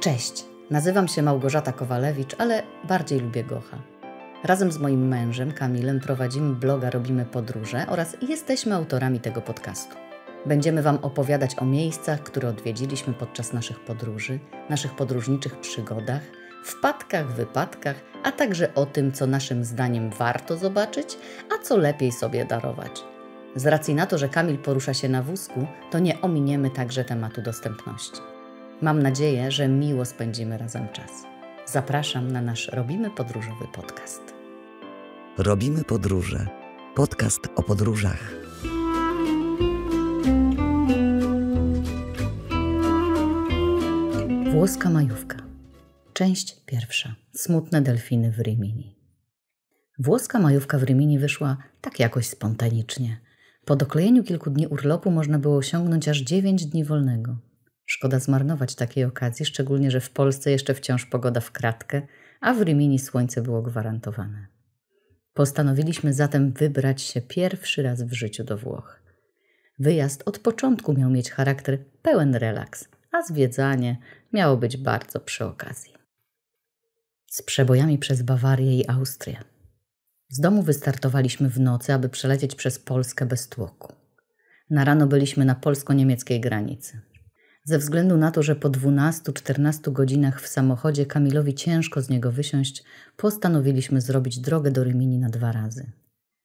Cześć, nazywam się Małgorzata Kowalewicz, ale bardziej lubię Gocha. Razem z moim mężem Kamilem prowadzimy bloga Robimy Podróże oraz jesteśmy autorami tego podcastu. Będziemy Wam opowiadać o miejscach, które odwiedziliśmy podczas naszych podróży, naszych podróżniczych przygodach, wpadkach, wypadkach, a także o tym, co naszym zdaniem warto zobaczyć, a co lepiej sobie darować. Z racji na to, że Kamil porusza się na wózku, to nie ominiemy także tematu dostępności. Mam nadzieję, że miło spędzimy razem czas. Zapraszam na nasz Robimy Podróżowy podcast. Robimy Podróże. Podcast o podróżach. Włoska majówka. Część pierwsza. Smutne delfiny w Rimini. Włoska majówka w Rimini wyszła tak jakoś spontanicznie. Po doklejeniu kilku dni urlopu można było osiągnąć aż 9 dni wolnego. Szkoda zmarnować takiej okazji, szczególnie, że w Polsce jeszcze wciąż pogoda w kratkę, a w Rimini słońce było gwarantowane. Postanowiliśmy zatem wybrać się pierwszy raz w życiu do Włoch. Wyjazd od początku miał mieć charakter pełen relaks, a zwiedzanie miało być bardzo przy okazji. Z przebojami przez Bawarię i Austrię. Z domu wystartowaliśmy w nocy, aby przelecieć przez Polskę bez tłoku. Na rano byliśmy na polsko-niemieckiej granicy. Ze względu na to, że po 12-14 godzinach w samochodzie Kamilowi ciężko z niego wysiąść, postanowiliśmy zrobić drogę do Rimini na dwa razy.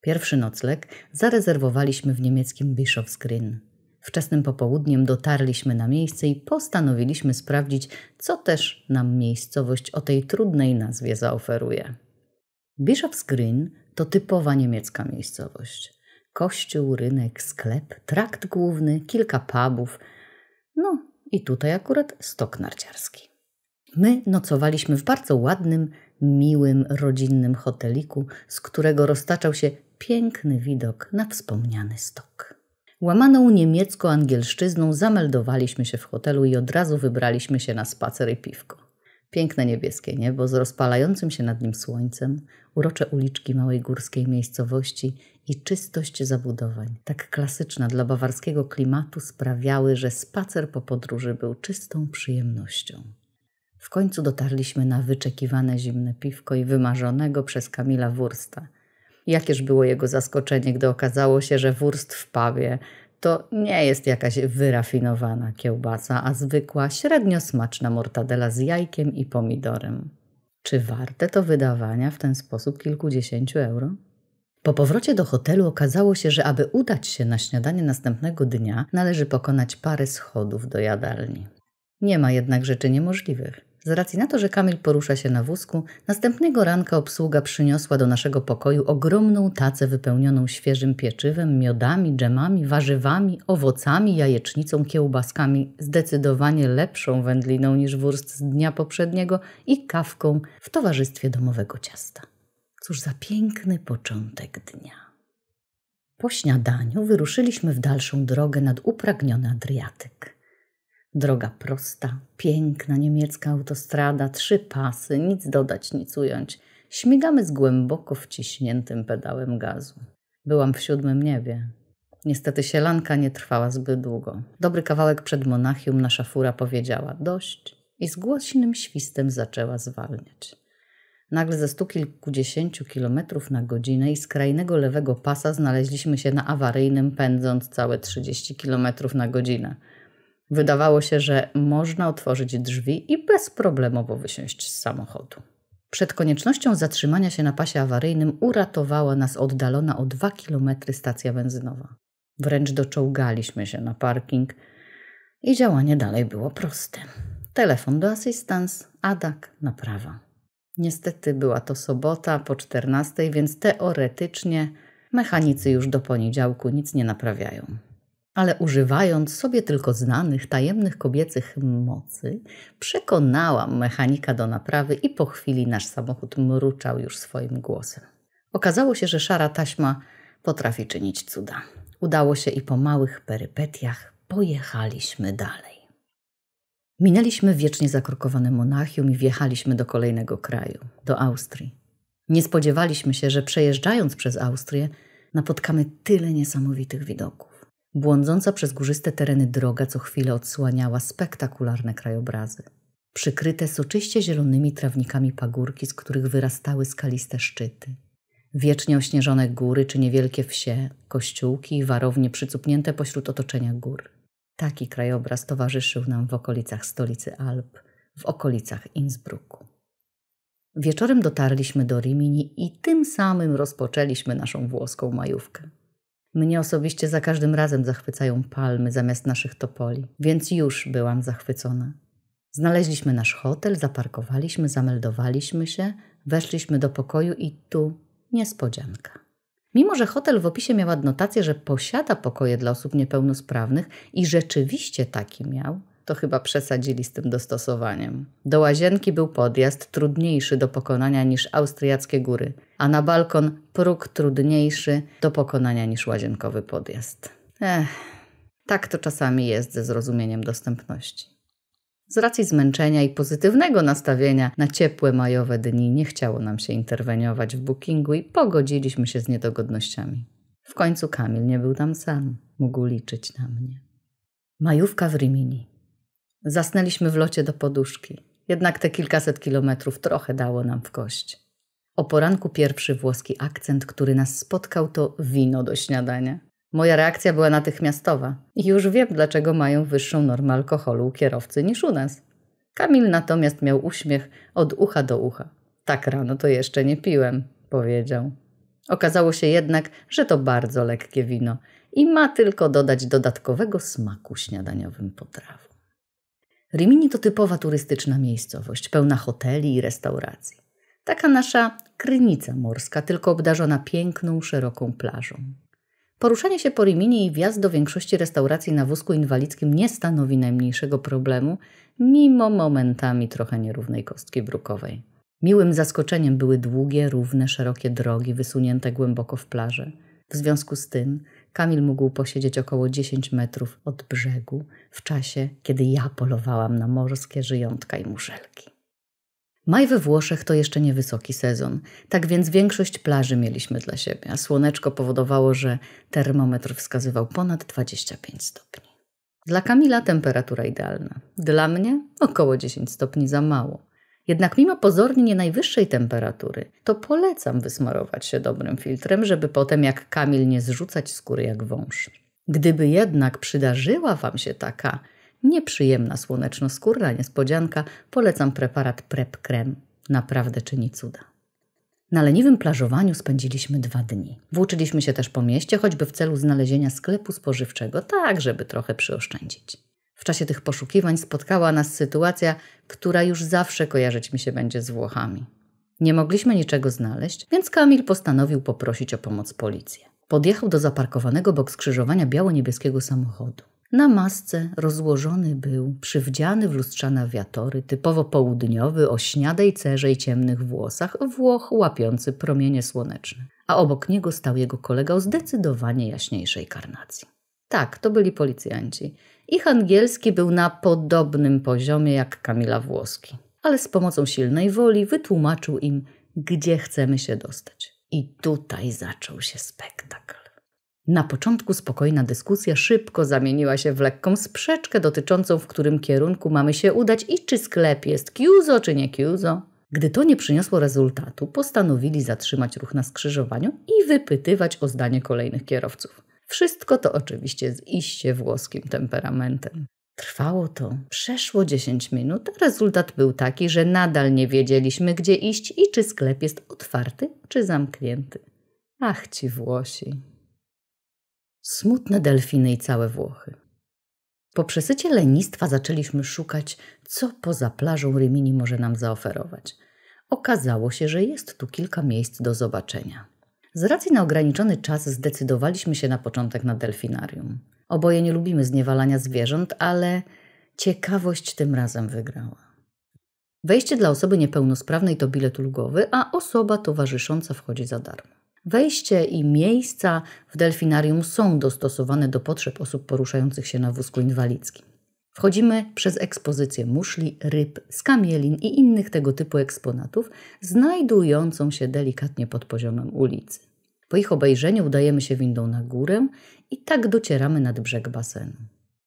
Pierwszy nocleg zarezerwowaliśmy w niemieckim Bischofsgrün. Wczesnym popołudniem dotarliśmy na miejsce i postanowiliśmy sprawdzić, co też nam miejscowość o tej trudnej nazwie zaoferuje. Bischofsgrün to typowa niemiecka miejscowość. Kościół, rynek, sklep, trakt główny, kilka pubów – no i tutaj akurat stok narciarski. My nocowaliśmy w bardzo ładnym, miłym, rodzinnym hoteliku, z którego roztaczał się piękny widok na wspomniany stok. Łamaną niemiecko-angielszczyzną zameldowaliśmy się w hotelu i od razu wybraliśmy się na spacer i piwko. Piękne niebieskie niebo z rozpalającym się nad nim słońcem, urocze uliczki małej górskiej miejscowości i czystość zabudowań, tak klasyczna dla bawarskiego klimatu, sprawiały, że spacer po podróży był czystą przyjemnością. W końcu dotarliśmy na wyczekiwane zimne piwko i wymarzonego przez Kamila Wursta. Jakież było jego zaskoczenie, gdy okazało się, że Wurst w Pawie to nie jest jakaś wyrafinowana kiełbasa, a zwykła, średnio smaczna mortadela z jajkiem i pomidorem. Czy warte to wydawania w ten sposób kilkudziesięciu euro? Po powrocie do hotelu okazało się, że aby udać się na śniadanie następnego dnia, należy pokonać parę schodów do jadalni. Nie ma jednak rzeczy niemożliwych. Z racji na to, że Kamil porusza się na wózku, następnego ranka obsługa przyniosła do naszego pokoju ogromną tacę wypełnioną świeżym pieczywem, miodami, dżemami, warzywami, owocami, jajecznicą, kiełbaskami, zdecydowanie lepszą wędliną niż wurst z dnia poprzedniego i kawką w towarzystwie domowego ciasta. Cóż za piękny początek dnia. Po śniadaniu wyruszyliśmy w dalszą drogę nad upragniony Adriatyk. Droga prosta, piękna niemiecka autostrada, trzy pasy, nic dodać, nic ująć. Śmigamy z głęboko wciśniętym pedałem gazu. Byłam w siódmym niebie. Niestety sielanka nie trwała zbyt długo. Dobry kawałek przed Monachium nasza fura powiedziała dość i z głośnym świstem zaczęła zwalniać. Nagle ze stu kilkudziesięciu kilometrów na godzinę i skrajnego lewego pasa znaleźliśmy się na awaryjnym pędząc całe trzydzieści kilometrów na godzinę. Wydawało się, że można otworzyć drzwi i bezproblemowo wysiąść z samochodu. Przed koniecznością zatrzymania się na pasie awaryjnym uratowała nas oddalona o 2 km stacja benzynowa. Wręcz doczołgaliśmy się na parking i działanie dalej było proste. Telefon do assistance, adak, naprawa. Niestety była to sobota po 14, więc teoretycznie mechanicy już do poniedziałku nic nie naprawiają ale używając sobie tylko znanych, tajemnych kobiecych mocy, przekonałam mechanika do naprawy i po chwili nasz samochód mruczał już swoim głosem. Okazało się, że szara taśma potrafi czynić cuda. Udało się i po małych perypetiach pojechaliśmy dalej. Minęliśmy wiecznie zakrokowane Monachium i wjechaliśmy do kolejnego kraju, do Austrii. Nie spodziewaliśmy się, że przejeżdżając przez Austrię napotkamy tyle niesamowitych widoków. Błądząca przez górzyste tereny droga co chwilę odsłaniała spektakularne krajobrazy. Przykryte soczyście zielonymi trawnikami pagórki, z których wyrastały skaliste szczyty. Wiecznie ośnieżone góry czy niewielkie wsie, kościółki i warownie przycupnięte pośród otoczenia gór. Taki krajobraz towarzyszył nam w okolicach stolicy Alp, w okolicach Innsbrucku. Wieczorem dotarliśmy do Rimini i tym samym rozpoczęliśmy naszą włoską majówkę. Mnie osobiście za każdym razem zachwycają palmy zamiast naszych topoli, więc już byłam zachwycona. Znaleźliśmy nasz hotel, zaparkowaliśmy, zameldowaliśmy się, weszliśmy do pokoju i tu niespodzianka. Mimo, że hotel w opisie miał adnotację, że posiada pokoje dla osób niepełnosprawnych i rzeczywiście taki miał, to chyba przesadzili z tym dostosowaniem. Do łazienki był podjazd trudniejszy do pokonania niż austriackie góry, a na balkon próg trudniejszy do pokonania niż łazienkowy podjazd. Ech, tak to czasami jest ze zrozumieniem dostępności. Z racji zmęczenia i pozytywnego nastawienia na ciepłe majowe dni nie chciało nam się interweniować w bookingu i pogodziliśmy się z niedogodnościami. W końcu Kamil nie był tam sam, mógł liczyć na mnie. Majówka w Rimini. Zasnęliśmy w locie do poduszki, jednak te kilkaset kilometrów trochę dało nam w kość. O poranku pierwszy włoski akcent, który nas spotkał, to wino do śniadania. Moja reakcja była natychmiastowa. I już wiem, dlaczego mają wyższą normę alkoholu u kierowcy niż u nas. Kamil natomiast miał uśmiech od ucha do ucha. Tak rano to jeszcze nie piłem, powiedział. Okazało się jednak, że to bardzo lekkie wino i ma tylko dodać dodatkowego smaku śniadaniowym potrawom. Rimini to typowa turystyczna miejscowość, pełna hoteli i restauracji. Taka nasza krynica morska, tylko obdarzona piękną, szeroką plażą. Poruszanie się po Rimini i wjazd do większości restauracji na wózku inwalidzkim nie stanowi najmniejszego problemu, mimo momentami trochę nierównej kostki brukowej. Miłym zaskoczeniem były długie, równe, szerokie drogi wysunięte głęboko w plażę. W związku z tym Kamil mógł posiedzieć około 10 metrów od brzegu w czasie, kiedy ja polowałam na morskie żyjątka i muszelki. Maj we Włoszech to jeszcze niewysoki sezon, tak więc większość plaży mieliśmy dla siebie, a słoneczko powodowało, że termometr wskazywał ponad 25 stopni. Dla Kamila temperatura idealna, dla mnie około 10 stopni za mało. Jednak mimo pozornie nie najwyższej temperatury, to polecam wysmarować się dobrym filtrem, żeby potem jak Kamil nie zrzucać skóry jak wąż. Gdyby jednak przydarzyła Wam się taka nieprzyjemna słonecznoskórna niespodzianka, polecam preparat Prep Krem. Naprawdę czyni cuda. Na leniwym plażowaniu spędziliśmy dwa dni. Włóczyliśmy się też po mieście, choćby w celu znalezienia sklepu spożywczego, tak żeby trochę przyoszczędzić. W czasie tych poszukiwań spotkała nas sytuacja, która już zawsze kojarzyć mi się będzie z Włochami. Nie mogliśmy niczego znaleźć, więc Kamil postanowił poprosić o pomoc policję. Podjechał do zaparkowanego bok skrzyżowania biało-niebieskiego samochodu. Na masce rozłożony był, przywdziany w lustrzane wiatory, typowo południowy, o śniadej cerze i ciemnych włosach, Włoch łapiący promienie słoneczne. A obok niego stał jego kolega o zdecydowanie jaśniejszej karnacji. Tak, to byli policjanci. Ich angielski był na podobnym poziomie jak Kamila Włoski, ale z pomocą silnej woli wytłumaczył im, gdzie chcemy się dostać. I tutaj zaczął się spektakl. Na początku spokojna dyskusja szybko zamieniła się w lekką sprzeczkę dotyczącą, w którym kierunku mamy się udać i czy sklep jest kiuzo czy nie kiuzo. Gdy to nie przyniosło rezultatu, postanowili zatrzymać ruch na skrzyżowaniu i wypytywać o zdanie kolejnych kierowców. Wszystko to oczywiście z iście włoskim temperamentem. Trwało to przeszło 10 minut, a rezultat był taki, że nadal nie wiedzieliśmy, gdzie iść i czy sklep jest otwarty, czy zamknięty. Ach ci Włosi. Smutne delfiny i całe Włochy. Po przesycie lenistwa zaczęliśmy szukać, co poza plażą Rimini może nam zaoferować. Okazało się, że jest tu kilka miejsc do zobaczenia. Z racji na ograniczony czas zdecydowaliśmy się na początek na delfinarium. Oboje nie lubimy zniewalania zwierząt, ale ciekawość tym razem wygrała. Wejście dla osoby niepełnosprawnej to bilet ulgowy, a osoba towarzysząca wchodzi za darmo. Wejście i miejsca w delfinarium są dostosowane do potrzeb osób poruszających się na wózku inwalidzkim. Wchodzimy przez ekspozycję muszli, ryb, skamielin i innych tego typu eksponatów, znajdującą się delikatnie pod poziomem ulicy. Po ich obejrzeniu udajemy się windą na górę i tak docieramy nad brzeg basenu.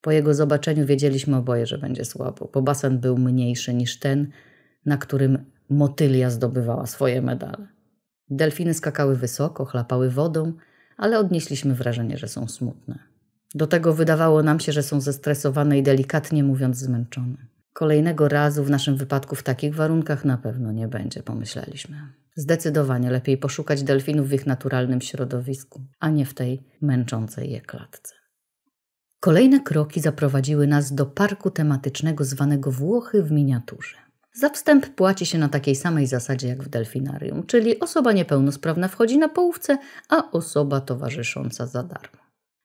Po jego zobaczeniu wiedzieliśmy oboje, że będzie słabo, bo basen był mniejszy niż ten, na którym motylia zdobywała swoje medale. Delfiny skakały wysoko, chlapały wodą, ale odnieśliśmy wrażenie, że są smutne. Do tego wydawało nam się, że są zestresowane i delikatnie mówiąc zmęczone. Kolejnego razu w naszym wypadku w takich warunkach na pewno nie będzie, pomyśleliśmy. Zdecydowanie lepiej poszukać delfinów w ich naturalnym środowisku, a nie w tej męczącej je klatce. Kolejne kroki zaprowadziły nas do parku tematycznego zwanego Włochy w miniaturze. Za wstęp płaci się na takiej samej zasadzie jak w delfinarium, czyli osoba niepełnosprawna wchodzi na połówce, a osoba towarzysząca za darmo.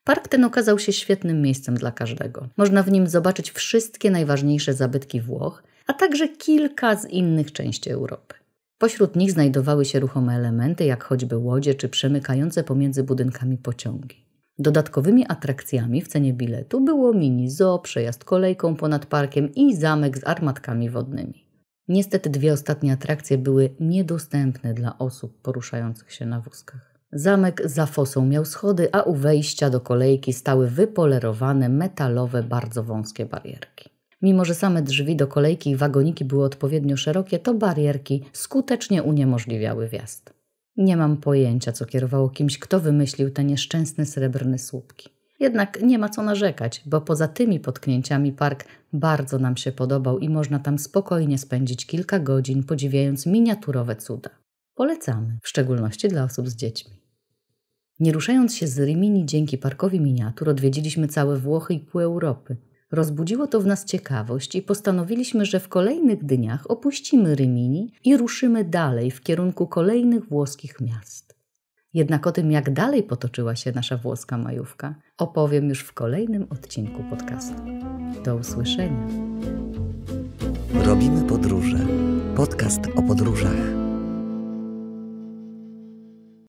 Park ten okazał się świetnym miejscem dla każdego. Można w nim zobaczyć wszystkie najważniejsze zabytki Włoch, a także kilka z innych części Europy. Pośród nich znajdowały się ruchome elementy, jak choćby łodzie czy przemykające pomiędzy budynkami pociągi. Dodatkowymi atrakcjami w cenie biletu było mini zoo, przejazd kolejką ponad parkiem i zamek z armatkami wodnymi. Niestety dwie ostatnie atrakcje były niedostępne dla osób poruszających się na wózkach. Zamek za fosą miał schody, a u wejścia do kolejki stały wypolerowane metalowe, bardzo wąskie barierki. Mimo, że same drzwi do kolejki i wagoniki były odpowiednio szerokie, to barierki skutecznie uniemożliwiały wjazd. Nie mam pojęcia, co kierowało kimś, kto wymyślił te nieszczęsne srebrne słupki. Jednak nie ma co narzekać, bo poza tymi potknięciami park bardzo nam się podobał i można tam spokojnie spędzić kilka godzin, podziwiając miniaturowe cuda. Polecamy, w szczególności dla osób z dziećmi. Nie ruszając się z Rimini dzięki parkowi miniatur, odwiedziliśmy całe Włochy i pół Europy. Rozbudziło to w nas ciekawość i postanowiliśmy, że w kolejnych dniach opuścimy Rimini i ruszymy dalej w kierunku kolejnych włoskich miast. Jednak o tym, jak dalej potoczyła się nasza włoska majówka, opowiem już w kolejnym odcinku podcastu. Do usłyszenia. Robimy podróże. Podcast o podróżach.